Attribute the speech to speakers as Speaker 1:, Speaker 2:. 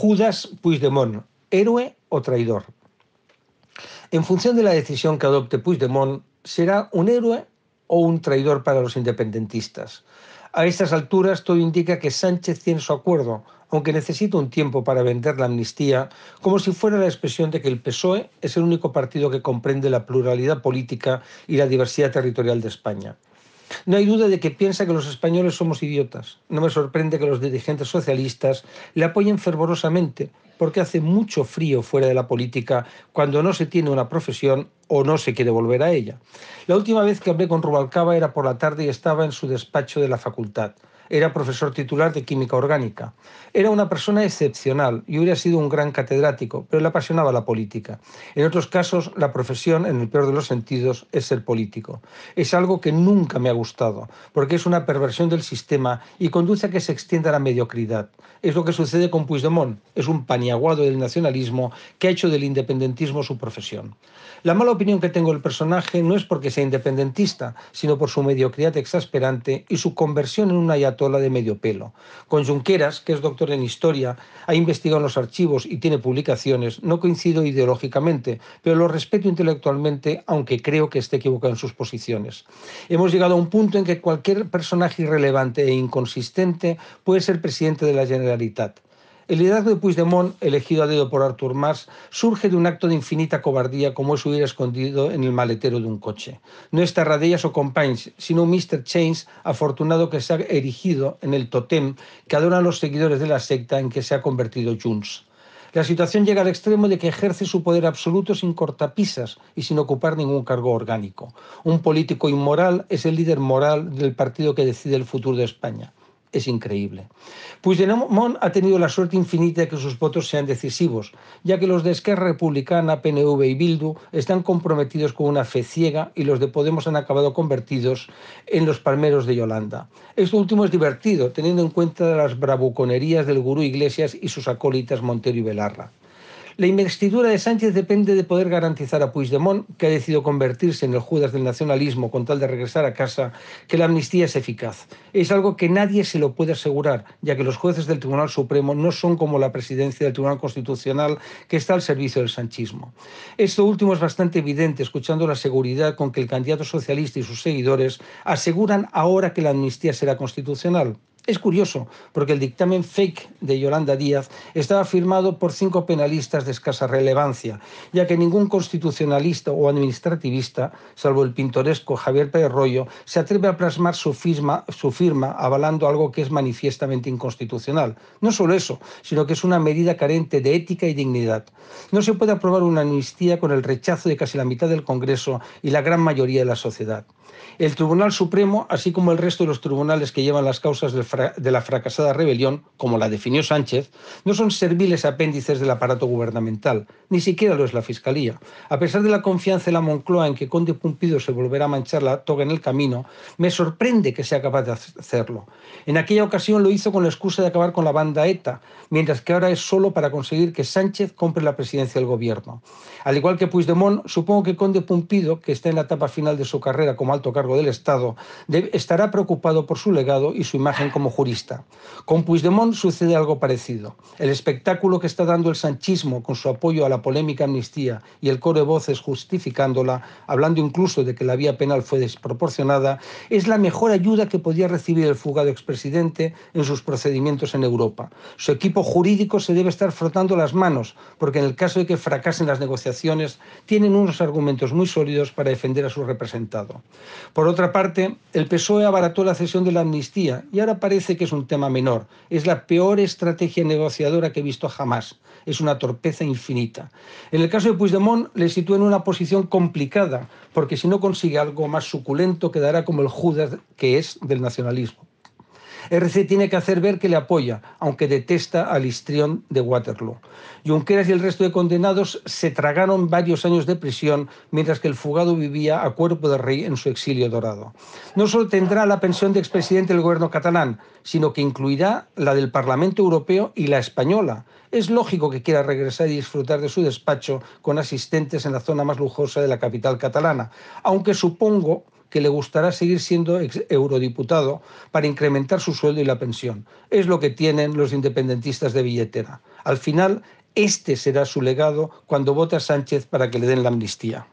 Speaker 1: Judas Puigdemont, héroe o traidor. En función de la decisión que adopte Puigdemont, será un héroe o un traidor para los independentistas. A estas alturas todo indica que Sánchez tiene su acuerdo, aunque necesita un tiempo para vender la amnistía, como si fuera la expresión de que el PSOE es el único partido que comprende la pluralidad política y la diversidad territorial de España. No hay duda de que piensa que los españoles somos idiotas. No me sorprende que los dirigentes socialistas le apoyen fervorosamente, porque hace mucho frío fuera de la política cuando no se tiene una profesión o no se quiere volver a ella. La última vez que hablé con Rubalcaba era por la tarde y estaba en su despacho de la facultad era profesor titular de química orgánica. Era una persona excepcional y hubiera sido un gran catedrático, pero le apasionaba la política. En otros casos, la profesión, en el peor de los sentidos, es ser político. Es algo que nunca me ha gustado, porque es una perversión del sistema y conduce a que se extienda la mediocridad. Es lo que sucede con Puigdemont, es un paniaguado del nacionalismo que ha hecho del independentismo su profesión. La mala opinión que tengo del personaje no es porque sea independentista, sino por su mediocridad exasperante y su conversión en una la de Medio Pelo. Con Junqueras, que es doctor en historia, ha investigado en los archivos y tiene publicaciones, no coincido ideológicamente, pero lo respeto intelectualmente, aunque creo que esté equivocado en sus posiciones. Hemos llegado a un punto en que cualquier personaje irrelevante e inconsistente puede ser presidente de la Generalitat. El liderazgo de Puigdemont, elegido a dedo por Arthur Mars, surge de un acto de infinita cobardía como es huir escondido en el maletero de un coche. No es Tarradellas o Compañes, sino un Mr. Chains afortunado que se ha erigido en el totem que adoran los seguidores de la secta en que se ha convertido Junts. La situación llega al extremo de que ejerce su poder absoluto sin cortapisas y sin ocupar ningún cargo orgánico. Un político inmoral es el líder moral del partido que decide el futuro de España es increíble. Puigdemont ha tenido la suerte infinita de que sus votos sean decisivos, ya que los de Esquerra Republicana, PNV y Bildu están comprometidos con una fe ciega y los de Podemos han acabado convertidos en los palmeros de Yolanda. Esto último es divertido, teniendo en cuenta las bravuconerías del gurú Iglesias y sus acólitas Montero y Belarra. La investidura de Sánchez depende de poder garantizar a Puigdemont, que ha decidido convertirse en el Judas del nacionalismo con tal de regresar a casa, que la amnistía es eficaz. Es algo que nadie se lo puede asegurar, ya que los jueces del Tribunal Supremo no son como la presidencia del Tribunal Constitucional, que está al servicio del sanchismo. Esto último es bastante evidente, escuchando la seguridad con que el candidato socialista y sus seguidores aseguran ahora que la amnistía será constitucional. Es curioso, porque el dictamen fake de Yolanda Díaz estaba firmado por cinco penalistas de escasa relevancia, ya que ningún constitucionalista o administrativista, salvo el pintoresco Javier Pérez Royo, se atreve a plasmar su firma, su firma avalando algo que es manifiestamente inconstitucional. No solo eso, sino que es una medida carente de ética y dignidad. No se puede aprobar una amnistía con el rechazo de casi la mitad del Congreso y la gran mayoría de la sociedad. El Tribunal Supremo, así como el resto de los tribunales que llevan las causas de, la fracasada rebelión, como la definió Sánchez, no son serviles apéndices del aparato gubernamental, ni siquiera lo es la Fiscalía. A pesar de la confianza de la Moncloa en que Conde Pumpido se volverá a manchar la toga en el camino, me sorprende que sea capaz de hacerlo. En aquella ocasión lo hizo con la excusa de acabar con la banda ETA, mientras que ahora es solo para conseguir que Sánchez compre la presidencia del gobierno. Al igual que Puigdemont, supongo que Conde Pumpido, que está en la etapa final de su carrera como alto cargo del Estado, estará preocupado por su legado y su imagen como jurista. Con Puigdemont sucede algo parecido. El espectáculo que está dando el sanchismo con su apoyo a la polémica amnistía y el coro de voces justificándola, hablando incluso de que la vía penal fue desproporcionada, es la mejor ayuda que podía recibir el fugado expresidente en sus procedimientos en Europa. Su equipo jurídico se debe estar frotando las manos, porque en el caso de que fracasen las negociaciones, tienen unos argumentos muy sólidos para defender a su representado. Por otra parte, el PSOE abarató la cesión de la amnistía y ahora parece que es un tema menor. Es la peor estrategia negociadora que he visto jamás. Es una torpeza infinita. En el caso de Puigdemont, le sitúa en una posición complicada, porque si no consigue algo más suculento, quedará como el Judas que es del nacionalismo. RC tiene que hacer ver que le apoya, aunque detesta al histrión de Waterloo. Junqueras y el resto de condenados se tragaron varios años de prisión mientras que el fugado vivía a cuerpo de rey en su exilio dorado. No solo tendrá la pensión de expresidente del gobierno catalán, sino que incluirá la del Parlamento Europeo y la española. Es lógico que quiera regresar y disfrutar de su despacho con asistentes en la zona más lujosa de la capital catalana, aunque supongo que le gustará seguir siendo eurodiputado para incrementar su sueldo y la pensión. Es lo que tienen los independentistas de billetera. Al final, este será su legado cuando vote a Sánchez para que le den la amnistía.